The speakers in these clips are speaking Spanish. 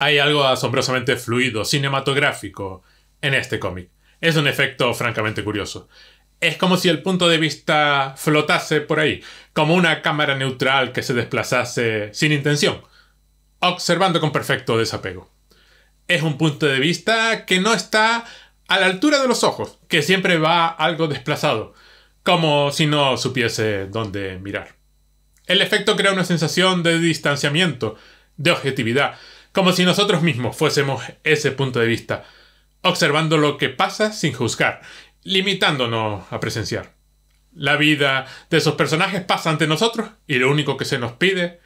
Hay algo asombrosamente fluido, cinematográfico, en este cómic. Es un efecto francamente curioso. Es como si el punto de vista flotase por ahí, como una cámara neutral que se desplazase sin intención, observando con perfecto desapego. Es un punto de vista que no está a la altura de los ojos, que siempre va algo desplazado, como si no supiese dónde mirar. El efecto crea una sensación de distanciamiento, de objetividad, como si nosotros mismos fuésemos ese punto de vista, observando lo que pasa sin juzgar, limitándonos a presenciar. La vida de esos personajes pasa ante nosotros y lo único que se nos pide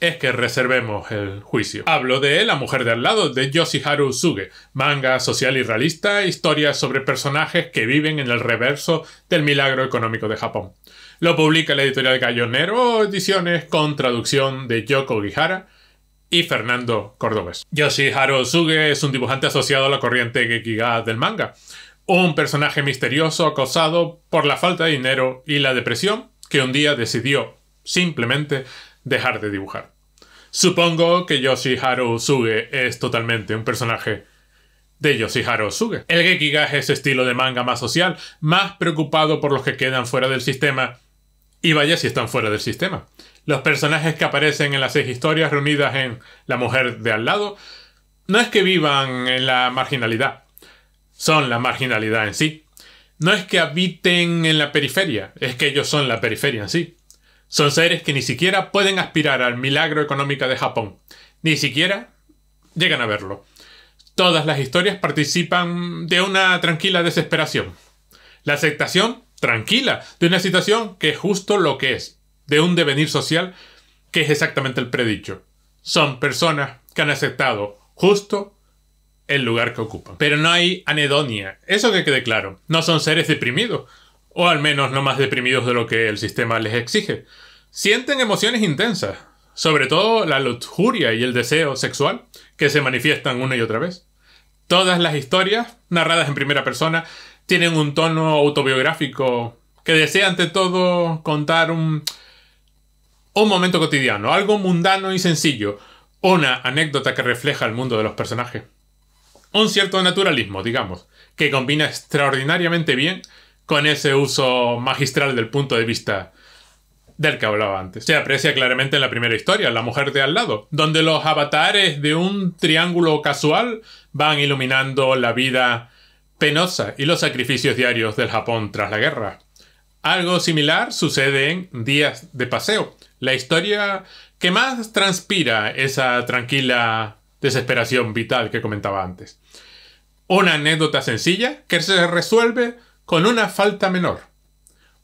es que reservemos el juicio. Hablo de La mujer de al lado de Yoshiharu Suge, manga social y realista, historia sobre personajes que viven en el reverso del milagro económico de Japón. Lo publica la editorial Gallonero, ediciones con traducción de Yoko Gihara y Fernando Cordobés. Yoshiharu Suge es un dibujante asociado a la corriente Gekiga del manga, un personaje misterioso acosado por la falta de dinero y la depresión que un día decidió simplemente dejar de dibujar. Supongo que Yoshiharu Suge es totalmente un personaje de Yoshiharu Suge. El Gekiga es ese estilo de manga más social, más preocupado por los que quedan fuera del sistema y vaya si están fuera del sistema. Los personajes que aparecen en las seis historias reunidas en La mujer de al lado no es que vivan en la marginalidad, son la marginalidad en sí. No es que habiten en la periferia, es que ellos son la periferia en sí. Son seres que ni siquiera pueden aspirar al milagro económico de Japón, ni siquiera llegan a verlo. Todas las historias participan de una tranquila desesperación. La aceptación tranquila de una situación que es justo lo que es, de un devenir social que es exactamente el predicho. Son personas que han aceptado justo el lugar que ocupan. Pero no hay anedonia, eso que quede claro. No son seres deprimidos, o al menos no más deprimidos de lo que el sistema les exige. Sienten emociones intensas, sobre todo la lujuria y el deseo sexual, que se manifiestan una y otra vez. Todas las historias, narradas en primera persona, tienen un tono autobiográfico que desea ante todo contar un, un momento cotidiano, algo mundano y sencillo, una anécdota que refleja el mundo de los personajes. Un cierto naturalismo, digamos, que combina extraordinariamente bien con ese uso magistral del punto de vista del que hablaba antes. Se aprecia claramente en la primera historia, La mujer de al lado, donde los avatares de un triángulo casual van iluminando la vida penosa y los sacrificios diarios del Japón tras la guerra. Algo similar sucede en Días de Paseo, la historia que más transpira esa tranquila desesperación vital que comentaba antes. Una anécdota sencilla que se resuelve con una falta menor.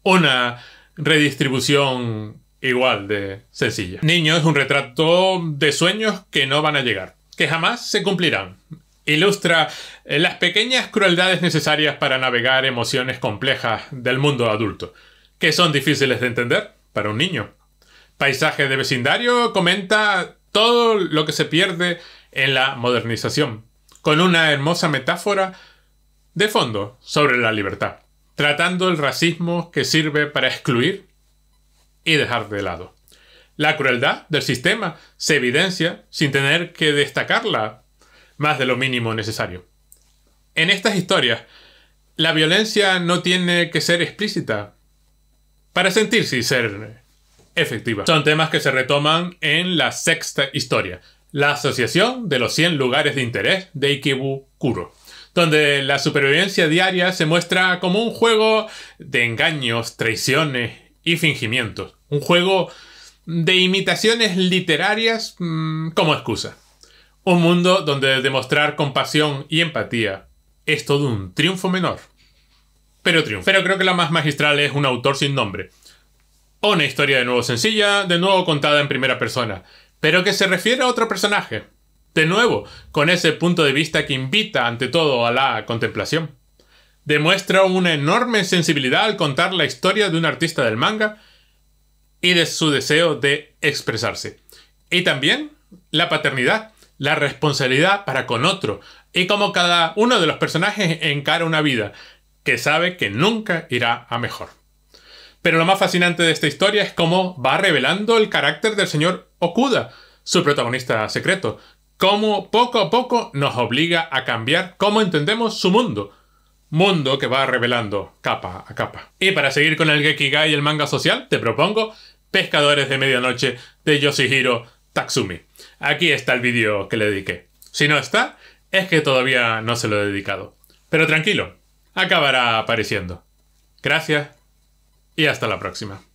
Una redistribución igual de sencilla. Niño es un retrato de sueños que no van a llegar, que jamás se cumplirán ilustra eh, las pequeñas crueldades necesarias para navegar emociones complejas del mundo adulto, que son difíciles de entender para un niño. Paisaje de vecindario comenta todo lo que se pierde en la modernización, con una hermosa metáfora de fondo sobre la libertad, tratando el racismo que sirve para excluir y dejar de lado. La crueldad del sistema se evidencia sin tener que destacarla más de lo mínimo necesario. En estas historias, la violencia no tiene que ser explícita para sentirse y ser efectiva. Son temas que se retoman en la sexta historia, la Asociación de los 100 Lugares de Interés de Ikebukuro, donde la supervivencia diaria se muestra como un juego de engaños, traiciones y fingimientos, un juego de imitaciones literarias mm, como excusa. Un mundo donde demostrar compasión y empatía es todo un triunfo menor. Pero triunfo. Pero creo que la más magistral es un autor sin nombre. Una historia de nuevo sencilla, de nuevo contada en primera persona, pero que se refiere a otro personaje. De nuevo, con ese punto de vista que invita ante todo a la contemplación. Demuestra una enorme sensibilidad al contar la historia de un artista del manga y de su deseo de expresarse. Y también la paternidad, la responsabilidad para con otro y como cada uno de los personajes encara una vida que sabe que nunca irá a mejor. Pero lo más fascinante de esta historia es cómo va revelando el carácter del señor Okuda, su protagonista secreto, cómo poco a poco nos obliga a cambiar cómo entendemos su mundo, mundo que va revelando capa a capa. Y para seguir con el Gekigai y el manga social, te propongo Pescadores de Medianoche de Yoshihiro Taksumi. Aquí está el vídeo que le dediqué. Si no está, es que todavía no se lo he dedicado. Pero tranquilo, acabará apareciendo. Gracias y hasta la próxima.